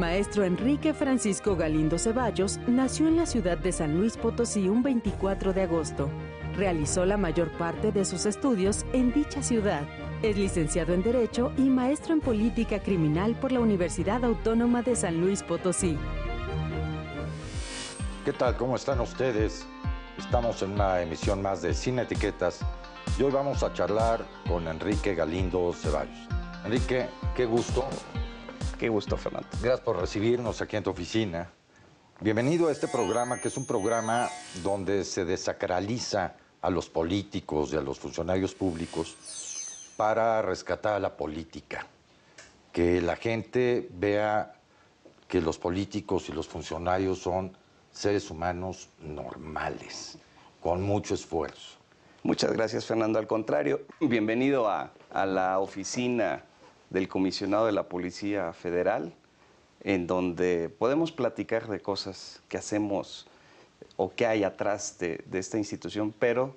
maestro Enrique Francisco Galindo Ceballos nació en la ciudad de San Luis Potosí un 24 de agosto. Realizó la mayor parte de sus estudios en dicha ciudad. Es licenciado en Derecho y maestro en Política Criminal por la Universidad Autónoma de San Luis Potosí. ¿Qué tal? ¿Cómo están ustedes? Estamos en una emisión más de Sin Etiquetas y hoy vamos a charlar con Enrique Galindo Ceballos. Enrique, qué gusto Qué gusto, Fernando. Gracias por recibirnos aquí en tu oficina. Bienvenido a este programa, que es un programa donde se desacraliza a los políticos y a los funcionarios públicos para rescatar a la política. Que la gente vea que los políticos y los funcionarios son seres humanos normales, con mucho esfuerzo. Muchas gracias, Fernando. Al contrario, bienvenido a, a la oficina del comisionado de la Policía Federal, en donde podemos platicar de cosas que hacemos o que hay atrás de, esta institución, pero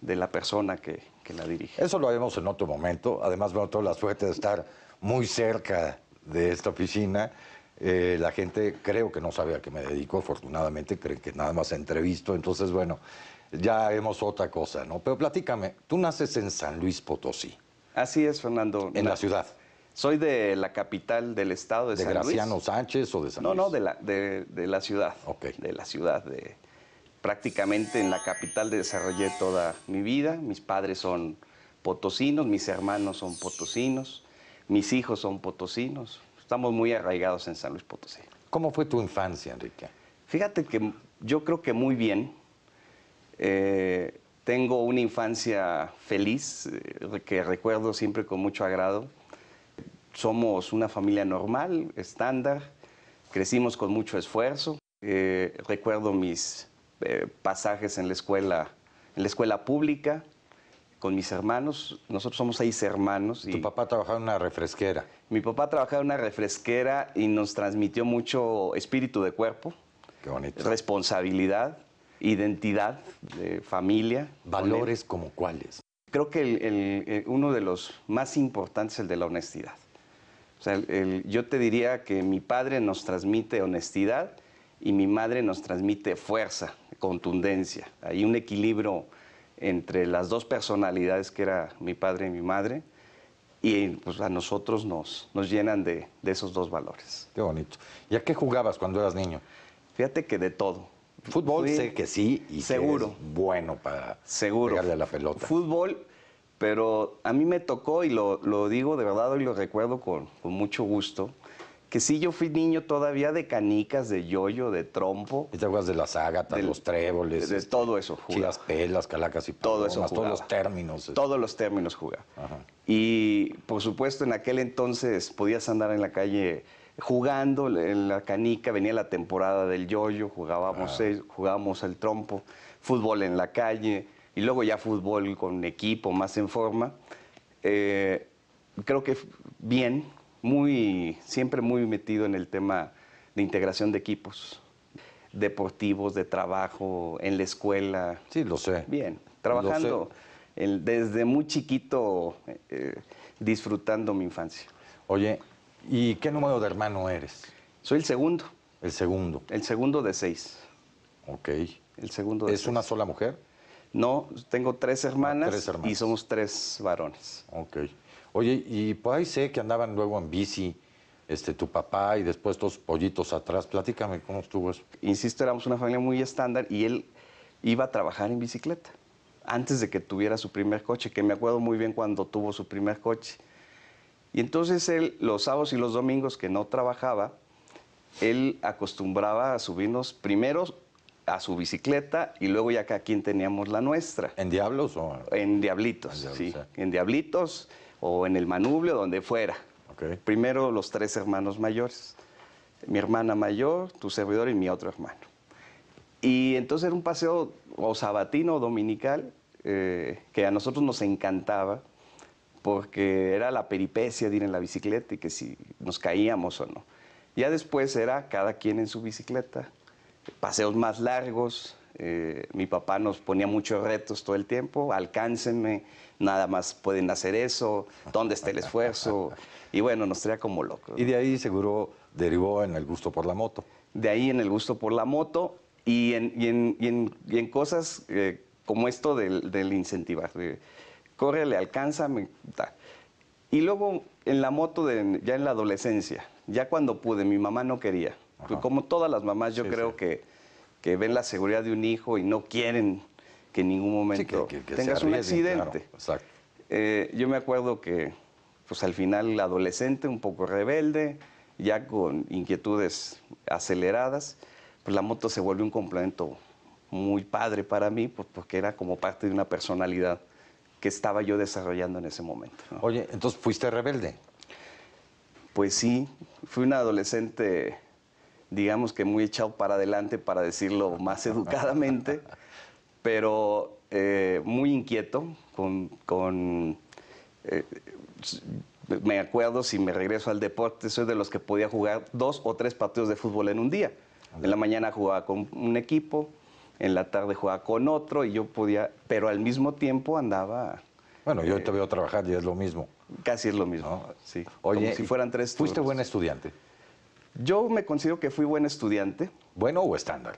de la persona que, la dirige. Eso lo haremos en otro momento. Además, bueno, tengo la suerte de estar muy cerca de esta oficina. Eh, la gente creo que no sabe a qué me dedico, afortunadamente creen que nada más entrevisto. Entonces, bueno, ya hemos otra cosa, ¿no? Pero platícame, tú naces en San Luis Potosí. Así es, Fernando. En la ciudad. Soy de la capital del estado de, de Graciano Sánchez o de San no, Luis? No, no, de la, ciudad. De la ciudad. De, prácticamente en la capital desarrollé toda mi vida. Mis padres son potosinos, mis hermanos son potosinos, mis hijos son potosinos. Estamos muy arraigados en San Luis Potosí. ¿Cómo fue tu infancia, Enrique? Fíjate que yo creo que muy bien. Eh, tengo una infancia feliz eh, que recuerdo siempre con mucho agrado somos una familia normal, estándar, crecimos con mucho esfuerzo. Eh, recuerdo mis eh, pasajes en la, escuela, en la escuela pública con mis hermanos. Nosotros somos seis hermanos. Y ¿Tu papá trabajaba en una refresquera? Mi papá trabajaba en una refresquera y nos transmitió mucho espíritu de cuerpo. Responsabilidad, identidad, de familia. ¿Valores como cuáles? Creo que eh, uno de los más importantes es el de la honestidad yo te diría que mi padre nos transmite honestidad y mi madre nos transmite fuerza, contundencia. Hay un equilibrio entre las dos personalidades que era mi padre y mi madre y pues, a nosotros nos, nos llenan de, esos dos valores. Qué bonito. ¿Y a qué jugabas cuando eras niño? Fíjate que de todo. Fútbol sé que sí y seguro. Que es bueno para seguro. pegarle a la pelota. Fútbol pero a mí me tocó, y lo, digo de verdad y lo recuerdo con, mucho gusto, que sí yo fui niño todavía de canicas, de yoyo, de trompo. ¿Y te de las ágatas, los tréboles? De, este, todo eso jugaba. Sí, pelas, calacas y todo eso todos los términos. Este. Todos los términos jugaba. Y por supuesto en aquel entonces podías andar en la calle jugando en la canica, venía la temporada del yoyo, jugábamos, ah. jugábamos el trompo, fútbol en la calle y luego ya fútbol con equipo más en forma. Eh, creo que bien, muy, siempre muy metido en el tema de integración de equipos deportivos, de trabajo, en la escuela. Sí, lo sé. Bien, trabajando desde muy chiquito, eh, disfrutando mi infancia. Oye, ¿y qué número de hermano eres? Soy el segundo. El segundo. El segundo de seis. Ok. El segundo de ¿Es una sola mujer? No, tengo ah, tres hermanas, y somos tres varones. Ok. Oye, y por ahí sé que andaban luego en bici, este, tu papá y después estos pollitos atrás. Platícame cómo estuvo eso. Insisto, éramos una familia muy estándar y él iba a trabajar en bicicleta antes de que tuviera su primer coche, que me acuerdo muy bien cuando tuvo su primer coche. Y entonces él, los sábados y los domingos que no trabajaba, él acostumbraba a subirnos primero a su bicicleta y luego ya cada quien teníamos la nuestra. ¿En diablos o...? En diablitos, sí. En diablitos o en el manubrio, donde fuera. Primero los tres hermanos mayores. Mi hermana mayor, tu servidor y mi otro hermano. Y entonces era un paseo o sabatino o dominical eh, que a nosotros nos encantaba porque era la peripecia de ir en la bicicleta y que si nos caíamos o no. Ya después era cada quien en su bicicleta paseos más largos. Eh, mi papá nos ponía muchos retos todo el tiempo, alcáncenme, nada más pueden hacer eso, ¿dónde está el esfuerzo? Y bueno, nos traía como locos. Y de ahí seguro derivó en el gusto por la moto. De ahí en el gusto por la moto y en, cosas eh, como esto del, incentivar. De, corre, le y luego en la moto, ya en la adolescencia, ya cuando pude, mi mamá no quería. Pues como todas las mamás, yo creo Que, que ven la seguridad de un hijo y no quieren que en ningún momento tengas un accidente. Eh, yo me acuerdo que, pues al final, adolescente, un poco rebelde, ya con inquietudes aceleradas, pues la moto se volvió un complemento muy padre para mí, pues, porque era como parte de una personalidad que estaba yo desarrollando en ese momento. Oye, entonces fuiste rebelde. Pues sí, fui un adolescente digamos que muy echado para adelante, para decirlo más educadamente, pero eh, muy inquieto, con, eh, me acuerdo si me regreso al deporte, soy de los que podía jugar dos o tres partidos de fútbol en un día. En la mañana jugaba con un equipo, en la tarde jugaba con otro y yo podía, pero al mismo tiempo andaba... Bueno, yo eh, te veo trabajar y es lo mismo. Casi es lo mismo, sí. Oye, como si fueran tres. ¿Fuiste buen estudiante? Yo me considero que fui buen estudiante. ¿Bueno o estándar?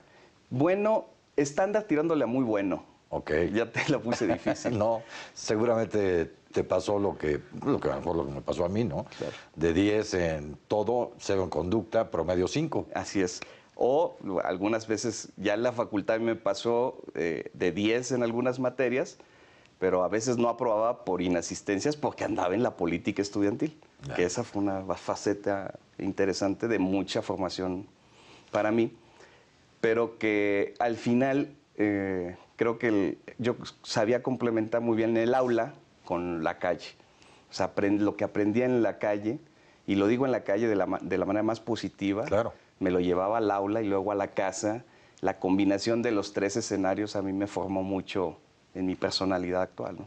Bueno, estándar tirándole a muy bueno. Ok. Ya te la puse difícil. no, seguramente te pasó lo que, lo que a lo mejor me pasó a mí, ¿no? De 10 en todo, 0 en conducta, promedio 5. Así es. O algunas veces ya la facultad me pasó eh, de 10 en algunas materias, pero a veces no aprobaba por inasistencias porque andaba en la política estudiantil, que esa fue una faceta interesante de mucha formación para mí, pero que al final eh, creo que yo sabía complementar muy bien el aula con la calle. O sea, lo que aprendía en la calle, y lo digo en la calle de la, de la manera más positiva, claro. me lo llevaba al aula y luego a la casa. La combinación de los tres escenarios a mí me formó mucho en mi personalidad actual.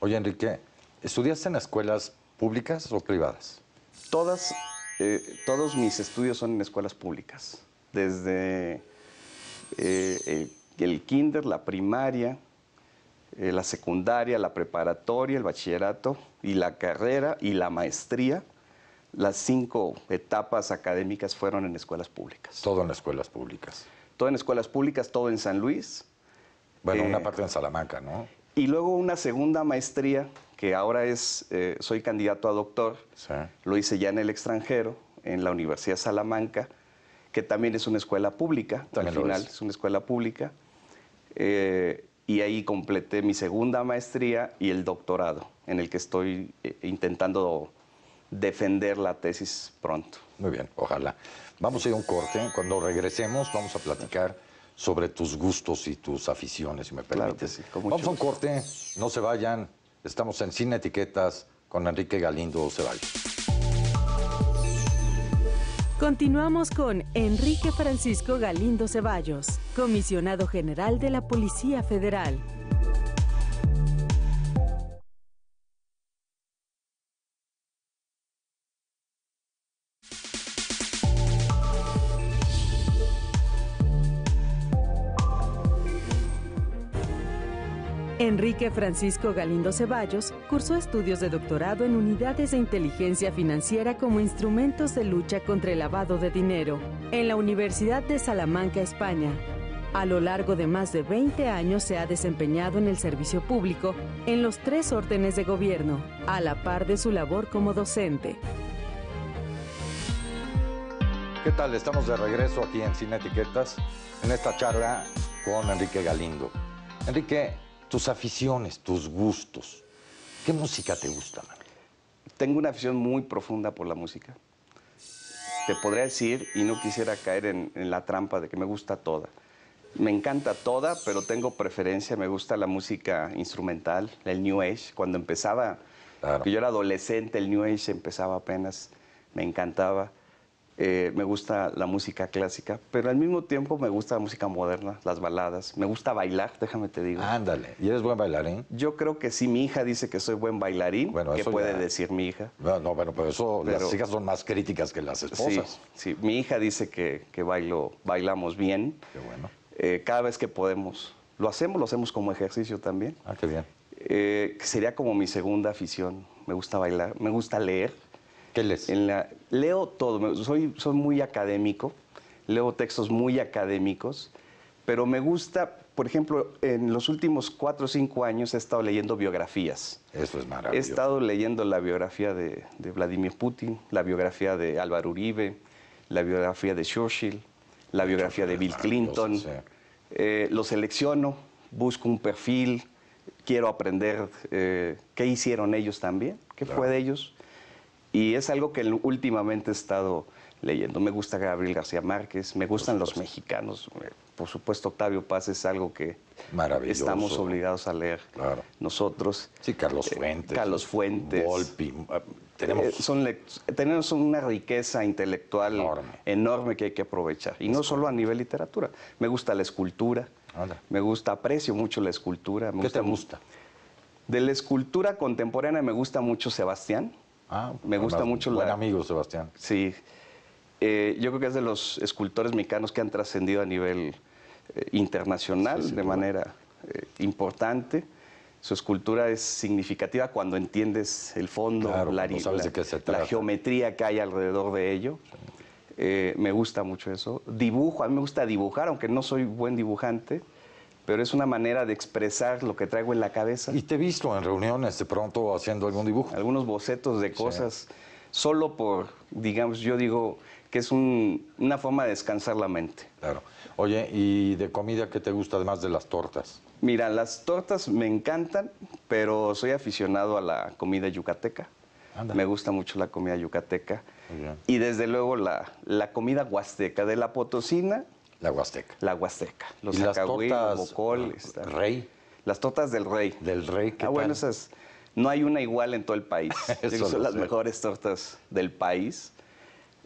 Oye, Enrique, ¿estudiaste en escuelas públicas o privadas? Eh, todos mis estudios son en escuelas públicas. Desde eh, eh, el, kinder, la primaria, la secundaria, la preparatoria, el bachillerato y la carrera y la maestría. Las cinco etapas académicas fueron en escuelas públicas. Todo en escuelas públicas. Todo en escuelas públicas, todo en San Luis bueno, una eh, parte en Salamanca, ¿no? Y luego una segunda maestría, que ahora es, eh, soy candidato a doctor, sí. lo hice ya en el extranjero, en la Universidad de Salamanca, que también es una escuela pública, al final es. una escuela pública, eh, y ahí completé mi segunda maestría y el doctorado, en el que estoy intentando defender la tesis pronto. Muy bien, ojalá. Vamos a ir a un corte, cuando regresemos vamos a platicar sobre tus gustos y tus aficiones, si me permites. Vamos a un corte, no se vayan. Estamos en Sin Etiquetas con Enrique Galindo Ceballos. Continuamos con Enrique Francisco Galindo Ceballos, comisionado general de la Policía Federal. Enrique Francisco Galindo Ceballos cursó estudios de doctorado en unidades de inteligencia financiera como instrumentos de lucha contra el lavado de dinero en la Universidad de Salamanca, España. A lo largo de más de 20 años se ha desempeñado en el servicio público en los tres órdenes de gobierno, a la par de su labor como docente. ¿Qué tal? Estamos de regreso aquí en Cine Etiquetas en esta charla con Enrique Galindo. Enrique, tus aficiones, tus gustos. ¿Qué música te gusta, Tengo una afición muy profunda por la música. Te podría decir, y no quisiera caer en, la trampa de que me gusta toda. Me encanta toda, pero tengo preferencia. Me gusta la música instrumental, el New Age. Cuando empezaba, yo era adolescente, el New Age empezaba apenas. Me encantaba. Eh, me gusta la música clásica, pero al mismo tiempo me gusta la música moderna, las baladas, me gusta bailar, déjame te digo. Ándale, ¿y eres buen bailarín? Yo creo que sí, mi hija dice que soy buen bailarín, ¿qué puede decir mi hija? Bueno, no, bueno, pero eso, las hijas son más críticas que las esposas. Sí, sí. mi hija dice que, bailo, bailamos bien. Qué bueno. Eh, cada vez que podemos. Lo hacemos, lo hacemos como ejercicio también. Ah, qué bien. Eh, sería como mi segunda afición. Me gusta bailar, me gusta leer. ¿Qué lees? En leo todo, soy, muy académico, leo textos muy académicos, pero me gusta, por ejemplo, en los últimos cuatro o cinco años he estado leyendo biografías. Eso es maravilloso. He estado leyendo la biografía de, Vladimir Putin, la biografía de Álvaro Uribe, la biografía de Churchill, la biografía de Bill Clinton. Eh, lo selecciono, busco un perfil, quiero aprender eh, qué hicieron ellos también, qué fue de ellos. Y es algo que últimamente he estado leyendo. Me gusta Gabriel García Márquez, me gustan los mexicanos. Eh, por supuesto, Octavio Paz es algo que estamos obligados a leer nosotros. Sí, Carlos eh, Fuentes. Carlos Fuentes. Volpi. Mm, ah, tenemos... Eh, son tenemos una riqueza intelectual enorme. que hay que aprovechar. Y no solo a nivel literatura. Me gusta la escultura. Me gusta, aprecio mucho la escultura. ¿Qué te gusta? De la escultura contemporánea me gusta mucho Sebastián. Ah, me gusta mucho buen amigo, Sebastián. Sí. Eh, yo creo que es de los escultores mexicanos que han trascendido a nivel eh, internacional de manera eh, importante. Su escultura es significativa cuando entiendes el fondo, la, la, geometría que hay alrededor de ello. me gusta mucho eso. Dibujo, a mí me gusta dibujar, aunque no soy buen dibujante pero es una manera de expresar lo que traigo en la cabeza. ¿Y te he visto en reuniones de pronto haciendo algún dibujo? Algunos bocetos de cosas, solo por, digamos, yo digo que es una forma de descansar la mente. Claro. Oye, ¿y de comida qué te gusta además de las tortas? Mira, las tortas me encantan, pero soy aficionado a la comida yucateca. Me gusta mucho la comida yucateca. Y desde luego la, la comida huasteca, de la potosina la Huasteca. La Huasteca. Los tortas bocol. Rey. Las tortas del rey. Del rey, ¿qué Ah, bueno, esas. No hay una igual en todo el país. son las mejores tortas del país.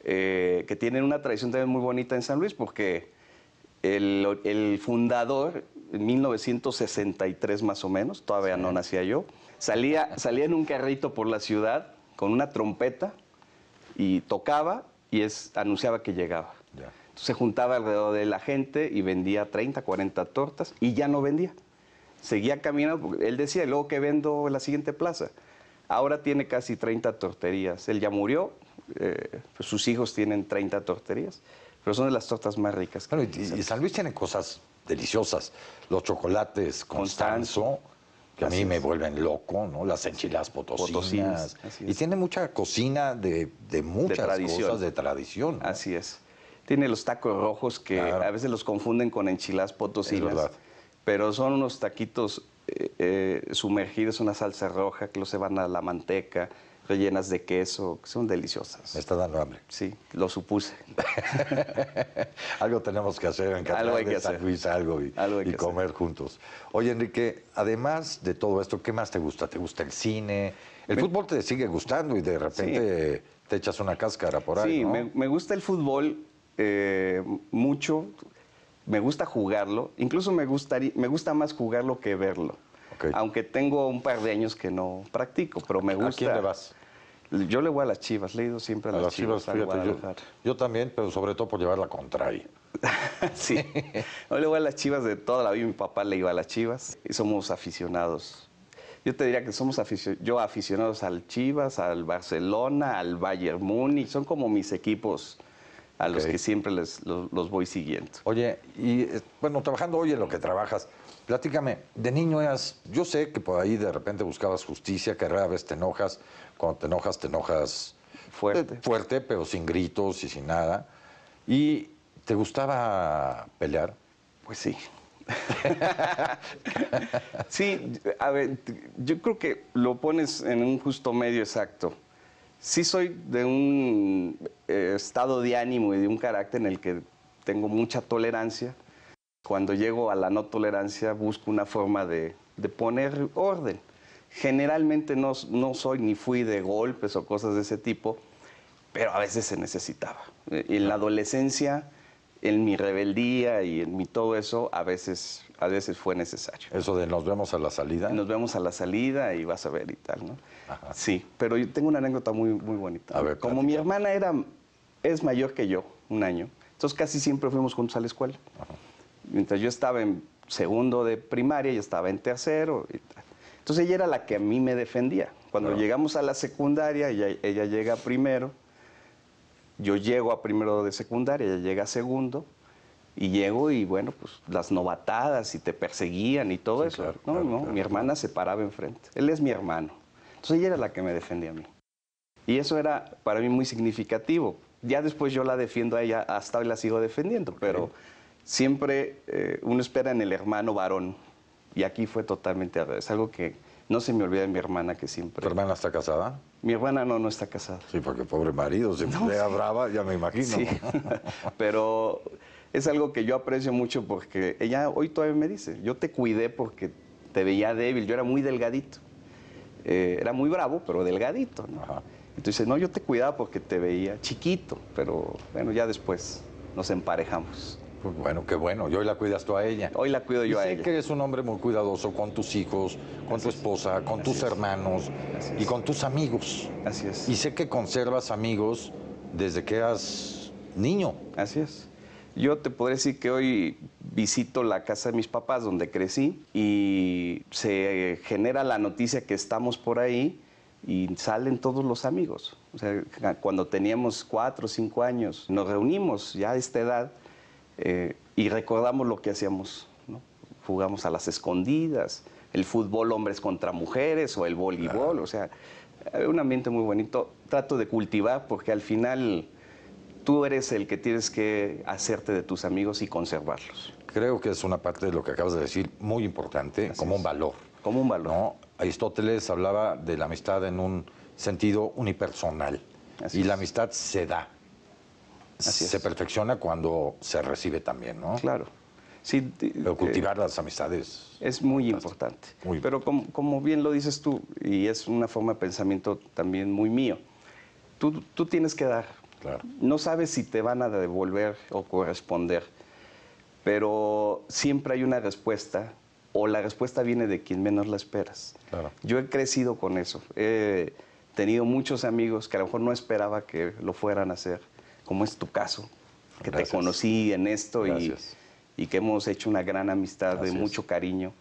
Eh, que tienen una tradición también muy bonita en San Luis, porque el, fundador, en 1963 más o menos, todavía no nacía yo, salía, salía en un carrito por la ciudad con una trompeta y tocaba y es, anunciaba que llegaba se juntaba alrededor de la gente y vendía 30, 40 tortas y ya no vendía. Seguía caminando, él decía, luego que vendo en la siguiente plaza? Ahora tiene casi 30 torterías. Él ya murió, eh, pues sus hijos tienen 30 torterías, pero son de las tortas más ricas. Claro, y, San Luis tiene cosas deliciosas. Los chocolates Constanzo, que a mí me vuelven loco, ¿no? Las enchiladas potosinas. y tiene mucha cocina de, muchas cosas de tradición. Así es tiene los tacos rojos que a veces los confunden con enchiladas potosinas. Pero son unos taquitos eh, eh, sumergidos una salsa roja que los se van a la manteca, rellenas de queso, que son deliciosas. Me está dando hambre. Sí, lo supuse. algo tenemos que hacer en Catalán algo San hacer. Luis, algo y, comer juntos. Oye, Enrique, además de todo esto, ¿qué más te gusta? ¿Te gusta el cine? El fútbol te sigue gustando y de repente te echas una cáscara por ahí, Sí, me, me gusta el fútbol, eh, mucho, me gusta jugarlo, incluso me, gustaría, me gusta más jugarlo que verlo. Aunque tengo un par de años que no practico, pero me gusta. ¿A quién le vas? Yo le voy a las Chivas, le he ido siempre a, las, Chivas. yo, también, pero sobre todo por llevar la contraria. sí, yo le voy a las Chivas de toda la vida, mi papá le iba a las Chivas y somos aficionados. Yo te diría que somos aficionados, yo aficionados al Chivas, al Barcelona, al Bayern Múnich, son como mis equipos a los que siempre les, los, voy siguiendo. Oye, y eh, bueno, trabajando hoy en lo que trabajas, platícame, de niño eras, yo sé que por ahí de repente buscabas justicia, que rara vez te enojas, cuando te enojas, te enojas eh, fuerte, fuerte pero sin gritos y sin nada. ¿Y te gustaba pelear? Pues sí. sí, a ver, yo creo que lo pones en un justo medio exacto sí soy de un eh, estado de ánimo y de un carácter en el que tengo mucha tolerancia. Cuando llego a la no tolerancia busco una forma de, poner orden. Generalmente no, soy ni fui de golpes o cosas de ese tipo, pero a veces se necesitaba. En la adolescencia en mi rebeldía y en mi todo eso, a veces, a veces fue necesario. Eso de nos vemos a la salida. Nos vemos a la salida y vas a ver y tal, ¿no? Sí, pero yo tengo una anécdota muy, muy bonita. A ver, Como mi hermana era, es mayor que yo, un año, entonces casi siempre fuimos juntos a la escuela. Mientras yo estaba en segundo de primaria, y estaba en tercero y tal. Entonces ella era la que a mí me defendía. Cuando llegamos a la secundaria, ella llega primero yo llego a primero de secundaria, ella llega a segundo, y llego y bueno, pues las novatadas y te perseguían y todo eso. no, no, mi hermana se paraba enfrente. Él es mi hermano. Entonces ella era la que me defendía a mí. Y eso era para mí muy significativo. Ya después yo la defiendo a ella, hasta hoy la sigo defendiendo, pero siempre eh, uno espera en el hermano varón. Y aquí fue totalmente, es algo que, no se me olvida de mi hermana que siempre... ¿Tu hermana está casada? Mi hermana no, no está casada. Sí, porque pobre marido, si me brava, ya me imagino. Sí, pero es algo que yo aprecio mucho porque ella hoy todavía me dice, yo te cuidé porque te veía débil, yo era muy delgadito. Eh, era muy bravo, pero delgadito, Entonces, no, yo te cuidaba porque te veía chiquito, pero bueno, ya después nos emparejamos. Pues, bueno, qué bueno. Y hoy la cuidas tú a ella. Hoy la cuido yo y ella. sé que eres un hombre muy cuidadoso con tus hijos, con tu esposa, con tus hermanos y con tus amigos. Así es. Y sé que conservas amigos desde que eras niño. Así es. Yo te podría decir que hoy visito la casa de mis papás donde crecí y se genera la noticia que estamos por ahí y salen todos los amigos. O sea, cuando teníamos cuatro o cinco años, nos reunimos ya a esta edad eh, y recordamos lo que hacíamos. Jugamos a las escondidas, el fútbol hombres contra mujeres o el voleibol, o sea, un ambiente muy bonito. Trato de cultivar porque al final tú eres el que tienes que hacerte de tus amigos y conservarlos. Creo que es una parte de lo que acabas de decir muy importante, como un valor. Como un valor. Aristóteles hablaba de la amistad en un sentido unipersonal. y la amistad se da se perfecciona cuando se recibe también, ¿no? Claro. Sí, cultivar eh, las amistades. Es muy importante. Pero como, bien lo dices tú, y es una forma de pensamiento también muy mío, tú, tienes que dar. Claro. No sabes si te van a devolver o corresponder, pero siempre hay una respuesta o la respuesta viene de quien menos la esperas. Yo he crecido con eso. He tenido muchos amigos que a lo mejor no esperaba que lo fueran a hacer como es tu caso, que te conocí en esto y, y, que hemos hecho una gran amistad de mucho cariño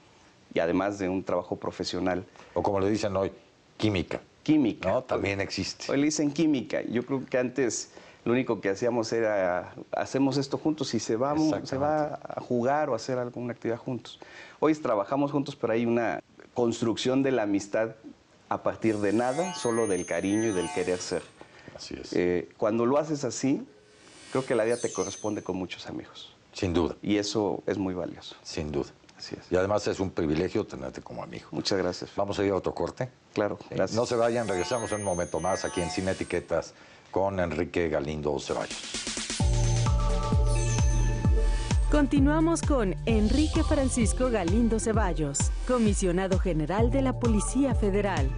y además de un trabajo profesional. O como le dicen hoy, química. Química. No, también existe. Hoy le dicen química. Yo creo que antes lo único que hacíamos era, hacemos esto juntos y se, va se va a jugar o hacer alguna actividad juntos. Hoy trabajamos juntos, pero hay una construcción de la amistad a partir de nada, solo del cariño y del querer ser. Eh, cuando lo haces así, creo que la vida te corresponde con muchos amigos. Sin duda. Y eso es muy valioso. Sin duda. Así es. Y además es un privilegio tenerte como amigo. Muchas gracias. Vamos a ir a otro corte. Claro, No se vayan, regresamos en un momento más aquí en Sin Etiquetas con Enrique Galindo Ceballos. Continuamos con Enrique Francisco Galindo Ceballos, comisionado general de la Policía Federal.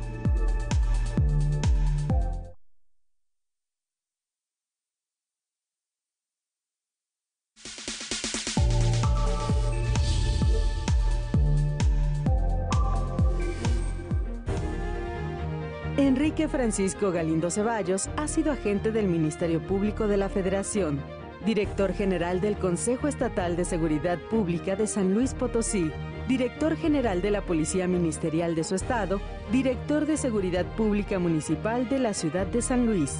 Enrique Francisco Galindo Ceballos ha sido agente del Ministerio Público de la Federación, director general del Consejo Estatal de Seguridad Pública de San Luis Potosí, director general de la Policía Ministerial de su estado, director de Seguridad Pública Municipal de la ciudad de San Luis,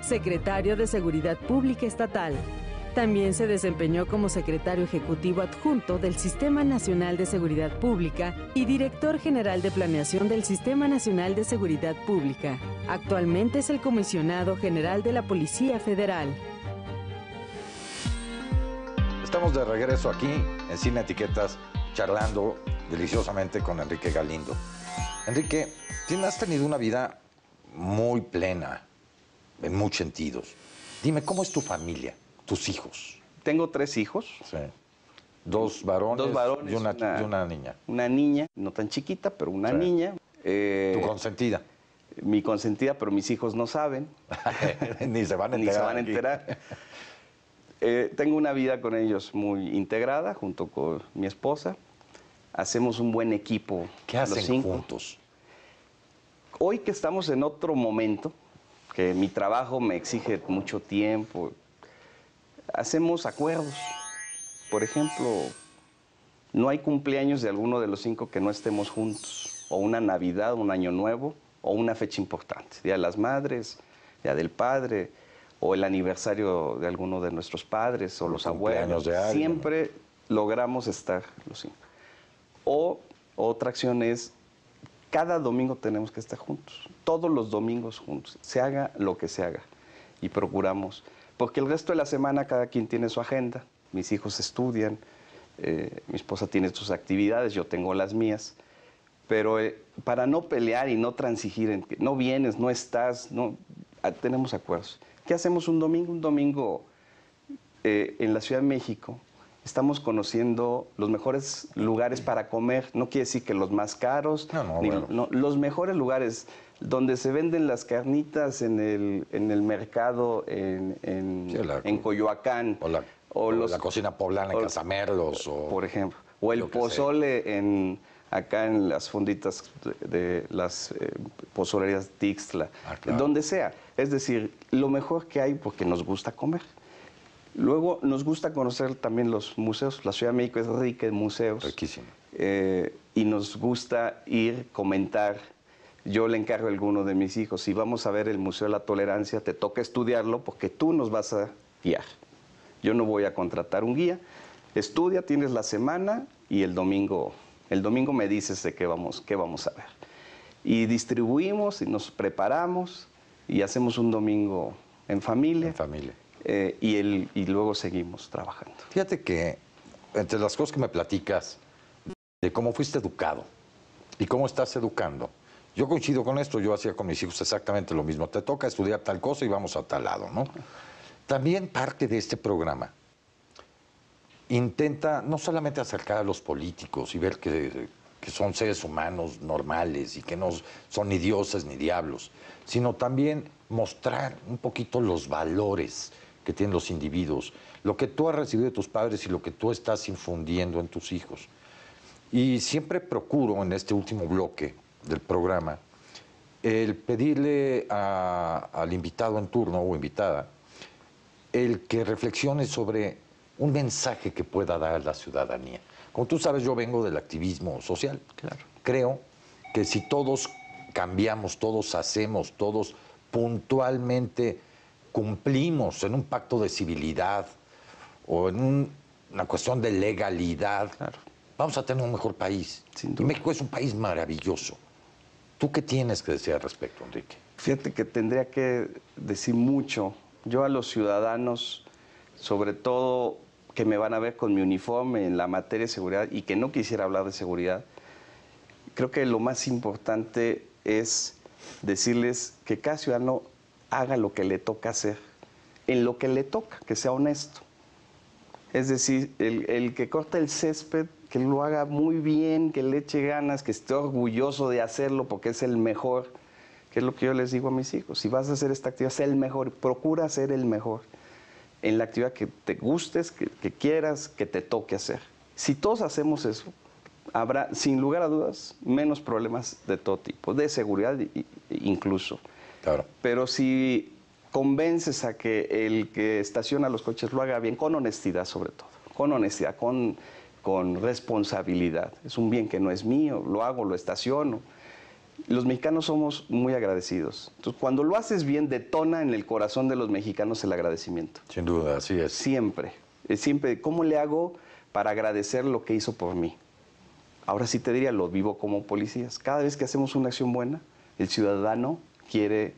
secretario de Seguridad Pública Estatal, también se desempeñó como secretario ejecutivo adjunto del Sistema Nacional de Seguridad Pública y director general de planeación del Sistema Nacional de Seguridad Pública. Actualmente es el comisionado general de la Policía Federal. Estamos de regreso aquí en Cine Etiquetas charlando deliciosamente con Enrique Galindo. Enrique, has tenido una vida muy plena en muchos sentidos. Dime, ¿cómo es tu familia? tus hijos? Tengo tres hijos. Sí. Dos varones, y, una, niña. Una niña, no tan chiquita, pero una niña. Eh, tu consentida. Mi consentida, pero mis hijos no saben. Ni se van a enterar. Ni se van a enterar. Eh, tengo una vida con ellos muy integrada, junto con mi esposa. Hacemos un buen equipo. ¿Qué hacen juntos? Hoy que estamos en otro momento, que mi trabajo me exige mucho tiempo, hacemos acuerdos. Por ejemplo, no hay cumpleaños de alguno de los cinco que no estemos juntos, o una Navidad, un Año Nuevo, o una fecha importante, Día de las Madres, Día del Padre, o el aniversario de alguno de nuestros padres o los, abuelos. Siempre logramos estar los cinco. O otra acción es, cada domingo tenemos que estar juntos, todos los domingos juntos, se haga lo que se haga, y procuramos porque el resto de la semana cada quien tiene su agenda, mis hijos estudian, eh, mi esposa tiene sus actividades, yo tengo las mías, pero eh, para no pelear y no transigir, en no vienes, no estás, no, ah, tenemos acuerdos. ¿Qué hacemos un domingo? Un domingo eh, en la Ciudad de México estamos conociendo los mejores lugares para comer, no quiere decir que los más caros, los mejores lugares donde se venden las carnitas en el, en el mercado en, en, en Coyoacán. O la, cocina poblana en Casamerlos. O, por ejemplo. O el pozole en, acá en las fonditas de, las eh, pozolerías Tixla. Ah, donde sea. Es decir, lo mejor que hay porque nos gusta comer. Luego nos gusta conocer también los museos. La Ciudad de México es rica en museos. Riquísimo. Eh, y nos gusta ir, comentar yo le encargo a alguno de mis hijos, si vamos a ver el Museo de la Tolerancia, te toca estudiarlo porque tú nos vas a guiar. Yo no voy a contratar un guía. Estudia, tienes la semana y el domingo, el domingo me dices de qué vamos, qué vamos a ver. Y distribuimos y nos preparamos y hacemos un domingo en familia. En familia. Eh, y, y luego seguimos trabajando. Fíjate que entre las cosas que me platicas de cómo fuiste educado y cómo estás educando, yo coincido con esto, yo hacía con mis hijos exactamente lo mismo. Te toca estudiar tal cosa y vamos a tal lado, ¿no? También parte de este programa intenta no solamente acercar a los políticos y ver que, que son seres humanos normales y que no son ni dioses ni diablos, sino también mostrar un poquito los valores que tienen los individuos, lo que tú has recibido de tus padres y lo que tú estás infundiendo en tus hijos. Y siempre procuro en este último bloque del programa, el pedirle al invitado en turno o invitada el que reflexione sobre un mensaje que pueda dar a la ciudadanía. Como tú sabes, yo vengo del activismo social. Claro. Creo que si todos cambiamos, todos hacemos, todos puntualmente cumplimos en un pacto de civilidad o en una cuestión de legalidad, vamos a tener un mejor país. México es un país maravilloso ¿Tú qué tienes que decir al respecto, Enrique? Fíjate que tendría que decir mucho. Yo a los ciudadanos, sobre todo que me van a ver con mi uniforme en la materia de seguridad y que no quisiera hablar de seguridad, creo que lo más importante es decirles que cada ciudadano haga lo que le toca hacer, en lo que le toca, que sea honesto. Es decir, el, el que corta el césped que lo haga muy bien, que le eche ganas, que esté orgulloso de hacerlo porque es el mejor, que es lo que yo les digo a mis hijos. Si vas a hacer esta actividad, sé el mejor, procura ser el mejor en la actividad que te gustes, que, quieras, que te toque hacer. Si todos hacemos eso, habrá, sin lugar a dudas, menos problemas de todo tipo, de seguridad e incluso. Claro. Pero si convences a que el que estaciona los coches lo haga bien, con honestidad sobre todo, con honestidad, con con responsabilidad. Es un bien que no es mío, lo hago, lo estaciono. Los mexicanos somos muy agradecidos. Entonces, cuando lo haces bien, detona en el corazón de los mexicanos el agradecimiento. Sin duda, así es. Siempre. Siempre, ¿cómo le hago para agradecer lo que hizo por mí? Ahora sí te diría, lo vivo como policías. Cada vez que hacemos una acción buena, el ciudadano quiere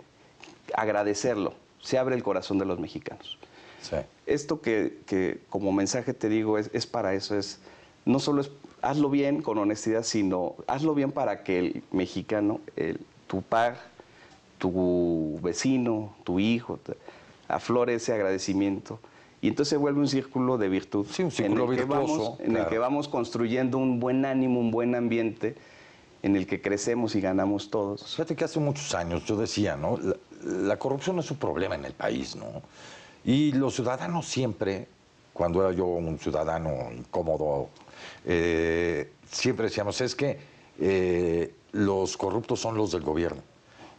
agradecerlo. Se abre el corazón de los mexicanos. Esto que, como mensaje te digo es, es para eso, es no solo es hazlo bien con honestidad, sino hazlo bien para que el mexicano, el, tu par, tu vecino, tu hijo, aflore ese agradecimiento. Y entonces se vuelve un círculo de virtud. Sí, un círculo en virtuoso, Que vamos, en el que vamos construyendo un buen ánimo, un buen ambiente, en el que crecemos y ganamos todos. Pues fíjate que hace muchos años yo decía, ¿no? La, la corrupción es un problema en el país, ¿no? Y los ciudadanos siempre cuando era yo un ciudadano incómodo, eh, siempre decíamos, es que eh, los corruptos son los del gobierno.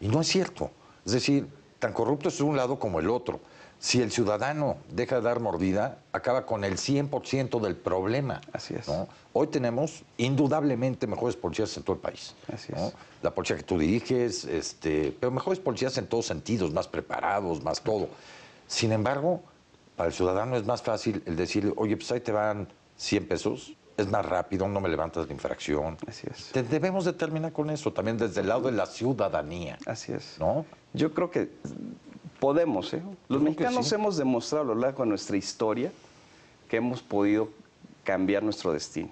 Y no es cierto. Es decir, tan corrupto es un lado como el otro. Si el ciudadano deja de dar mordida, acaba con el 100% del problema. Así es. Hoy tenemos indudablemente mejores policías en todo el país. Así es. La policía que tú diriges, este, pero mejores policías en todos sentidos, más preparados, más todo. Sin embargo, para el ciudadano es más fácil el decirle, oye, pues ahí te van 100 pesos, es más rápido, no me levantas la infracción. Así es. debemos de terminar con eso también desde el lado de la ciudadanía. Así es. ¿No? Yo creo que podemos, ¿eh? Los mexicanos hemos demostrado a lo largo de nuestra historia que hemos podido cambiar nuestro destino.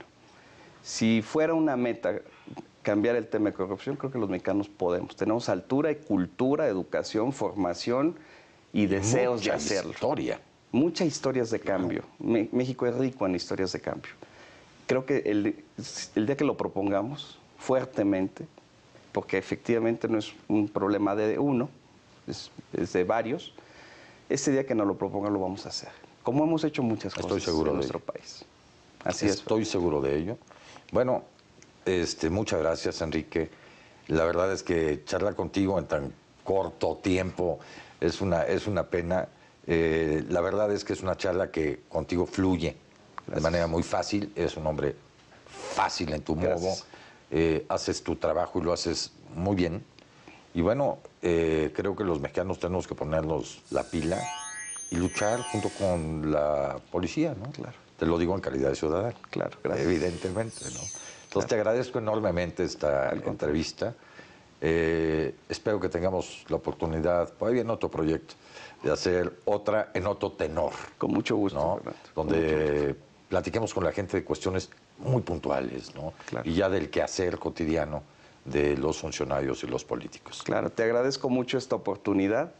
Si fuera una meta cambiar el tema de corrupción, creo que los mexicanos podemos. Tenemos altura y cultura, educación, formación y deseos de hacerlo. Historia muchas historias de cambio. México es rico en historias de cambio. Creo que el, día que lo propongamos fuertemente, porque efectivamente no es un problema de uno, es, de varios, ese día que nos lo propongan lo vamos a hacer, como hemos hecho muchas cosas Estoy en nuestro país. Así Estoy seguro de ello. Bueno, este, muchas gracias, Enrique. La verdad es que charlar contigo en tan corto tiempo es una, es una pena eh, la verdad es que es una charla que contigo fluye de manera muy fácil. Es un hombre fácil en tu modo. Eh, haces tu trabajo y lo haces muy bien. Y bueno, eh, creo que los mexicanos tenemos que ponernos la pila y luchar junto con la policía, ¿no? Claro. Te lo digo en calidad de ciudadano. Claro, Evidentemente, ¿no? Entonces te agradezco enormemente esta entrevista. espero que tengamos la oportunidad, pues bien otro proyecto, de hacer otra en otro tenor. Con mucho gusto. Donde platiquemos con la gente de cuestiones muy puntuales, ¿no? Y ya del quehacer cotidiano de los funcionarios y los políticos. Claro, te agradezco mucho esta oportunidad.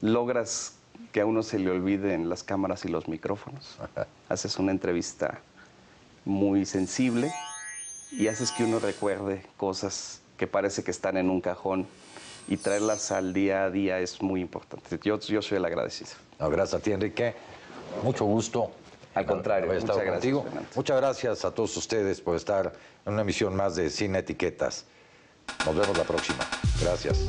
Logras que a uno se le olviden las cámaras y los micrófonos. Haces una entrevista muy sensible y haces que uno recuerde cosas que parece que están en un cajón y traerlas al día a día es muy importante. Yo, soy el agradecido. gracias a ti, Enrique. Mucho gusto. Al contrario, haber muchas contigo. Gracias, muchas gracias a todos ustedes por estar en una emisión más de Sin Etiquetas. Nos vemos la próxima. Gracias.